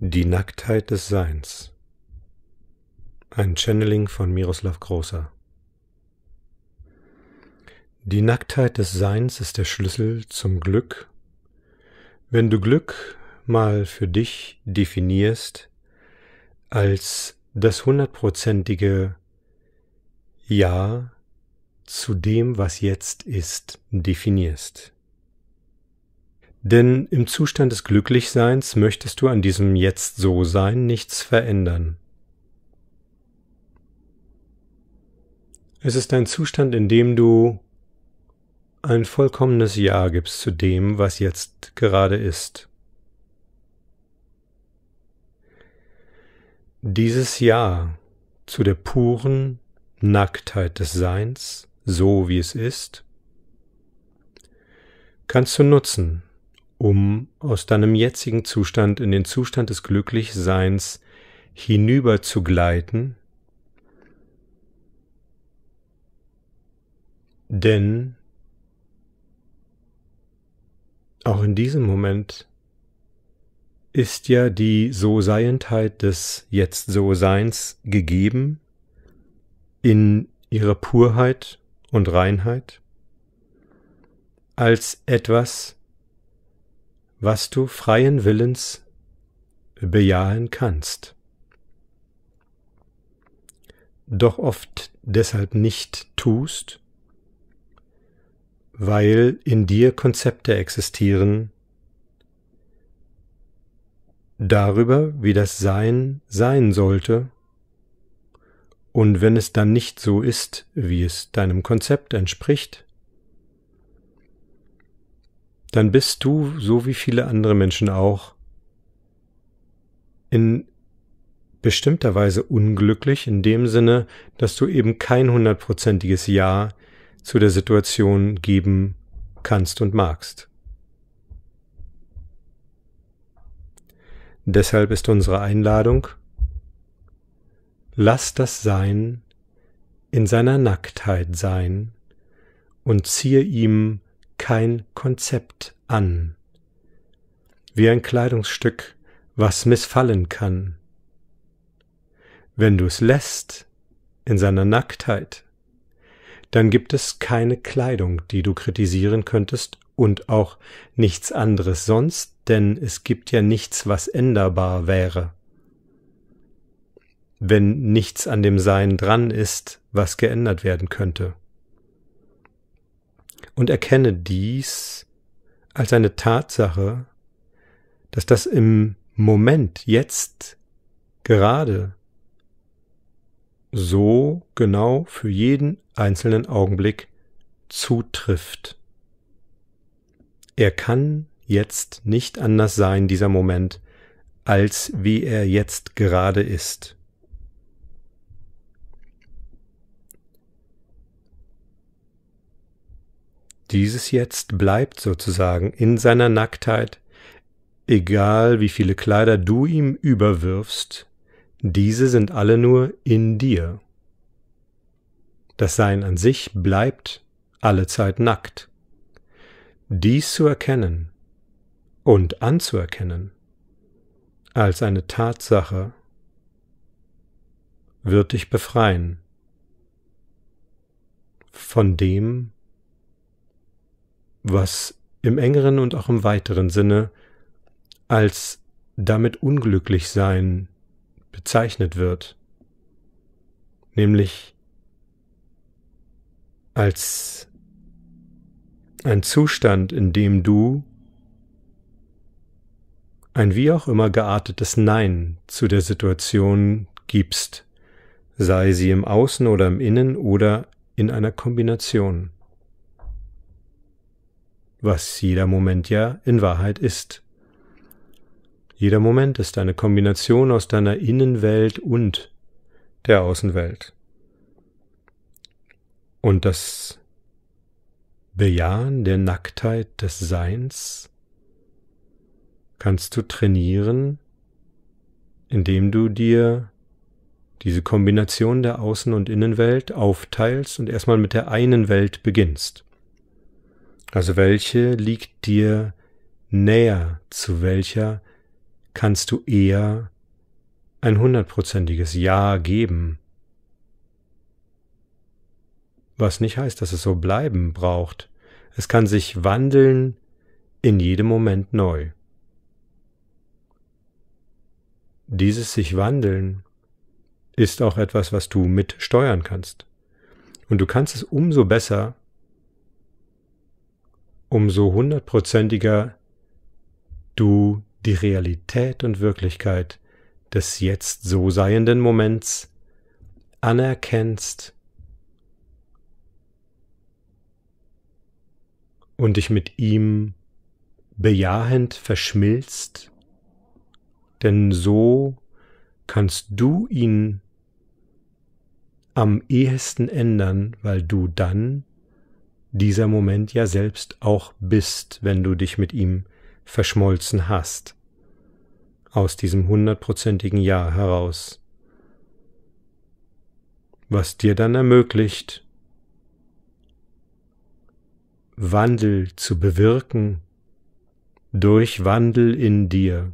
Die Nacktheit des Seins. Ein Channeling von Miroslav Großer. Die Nacktheit des Seins ist der Schlüssel zum Glück. Wenn du Glück mal für dich definierst als das hundertprozentige Ja zu dem, was jetzt ist, definierst. Denn im Zustand des Glücklichseins möchtest du an diesem Jetzt so sein nichts verändern. Es ist ein Zustand, in dem du ein vollkommenes Ja gibst zu dem, was jetzt gerade ist. Dieses Ja zu der puren Nacktheit des Seins, so wie es ist, kannst du nutzen, um aus deinem jetzigen Zustand in den Zustand des Glücklichseins hinüber zu gleiten, denn auch in diesem Moment ist ja die So-Seientheit des Jetzt-So-Seins gegeben in ihrer Purheit und Reinheit als etwas, was du freien Willens bejahen kannst. Doch oft deshalb nicht tust, weil in dir Konzepte existieren darüber, wie das Sein sein sollte, und wenn es dann nicht so ist, wie es deinem Konzept entspricht, dann bist du, so wie viele andere Menschen auch, in bestimmter Weise unglücklich, in dem Sinne, dass du eben kein hundertprozentiges Ja zu der Situation geben kannst und magst. Deshalb ist unsere Einladung, lass das Sein in seiner Nacktheit sein und ziehe ihm kein Konzept an, wie ein Kleidungsstück, was missfallen kann. Wenn du es lässt in seiner Nacktheit, dann gibt es keine Kleidung, die du kritisieren könntest und auch nichts anderes sonst, denn es gibt ja nichts, was änderbar wäre. Wenn nichts an dem Sein dran ist, was geändert werden könnte und erkenne dies als eine Tatsache, dass das im Moment, jetzt, gerade so genau für jeden einzelnen Augenblick zutrifft. Er kann jetzt nicht anders sein, dieser Moment, als wie er jetzt gerade ist. Dieses jetzt bleibt sozusagen in seiner Nacktheit, egal wie viele Kleider du ihm überwirfst, diese sind alle nur in dir. Das Sein an sich bleibt allezeit nackt. Dies zu erkennen und anzuerkennen als eine Tatsache wird dich befreien von dem, was im engeren und auch im weiteren Sinne als damit unglücklich sein bezeichnet wird, nämlich als ein Zustand, in dem du ein wie auch immer geartetes Nein zu der Situation gibst, sei sie im Außen oder im Innen oder in einer Kombination was jeder Moment ja in Wahrheit ist. Jeder Moment ist eine Kombination aus deiner Innenwelt und der Außenwelt. Und das Bejahen der Nacktheit des Seins kannst du trainieren, indem du dir diese Kombination der Außen- und Innenwelt aufteilst und erstmal mit der einen Welt beginnst. Also welche liegt dir näher, zu welcher kannst du eher ein hundertprozentiges Ja geben? Was nicht heißt, dass es so bleiben braucht. Es kann sich wandeln in jedem Moment neu. Dieses sich wandeln ist auch etwas, was du mit steuern kannst. Und du kannst es umso besser, umso hundertprozentiger du die Realität und Wirklichkeit des jetzt so seienden Moments anerkennst und dich mit ihm bejahend verschmilzt, denn so kannst du ihn am ehesten ändern, weil du dann dieser Moment ja selbst auch bist, wenn du dich mit ihm verschmolzen hast, aus diesem hundertprozentigen Ja heraus, was dir dann ermöglicht, Wandel zu bewirken durch Wandel in dir.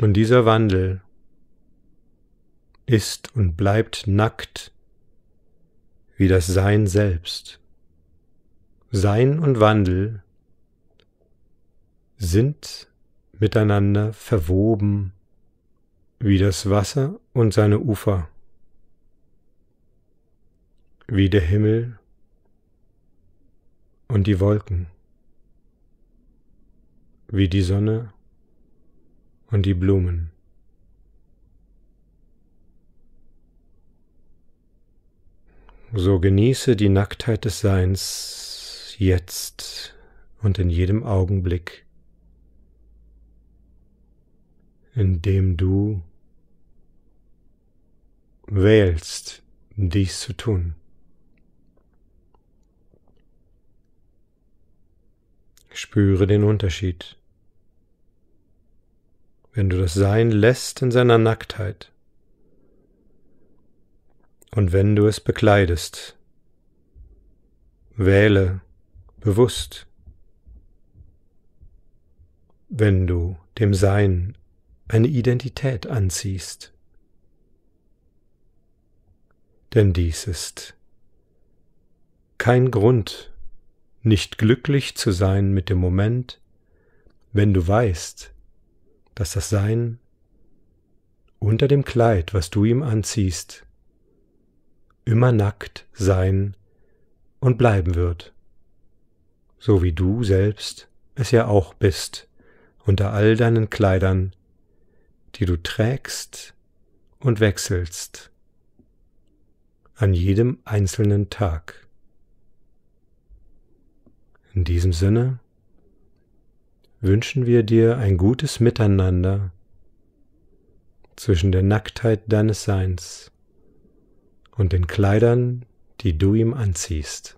Und dieser Wandel ist und bleibt nackt wie das Sein selbst. Sein und Wandel sind miteinander verwoben wie das Wasser und seine Ufer, wie der Himmel und die Wolken, wie die Sonne und die Blumen. so genieße die Nacktheit des Seins jetzt und in jedem Augenblick, in dem du wählst, dies zu tun. Spüre den Unterschied. Wenn du das Sein lässt in seiner Nacktheit, und wenn du es bekleidest. Wähle bewusst, wenn du dem Sein eine Identität anziehst. Denn dies ist kein Grund, nicht glücklich zu sein mit dem Moment, wenn du weißt, dass das Sein unter dem Kleid, was du ihm anziehst, immer nackt sein und bleiben wird, so wie du selbst es ja auch bist unter all deinen Kleidern, die du trägst und wechselst an jedem einzelnen Tag. In diesem Sinne wünschen wir dir ein gutes Miteinander zwischen der Nacktheit deines Seins und den Kleidern, die du ihm anziehst.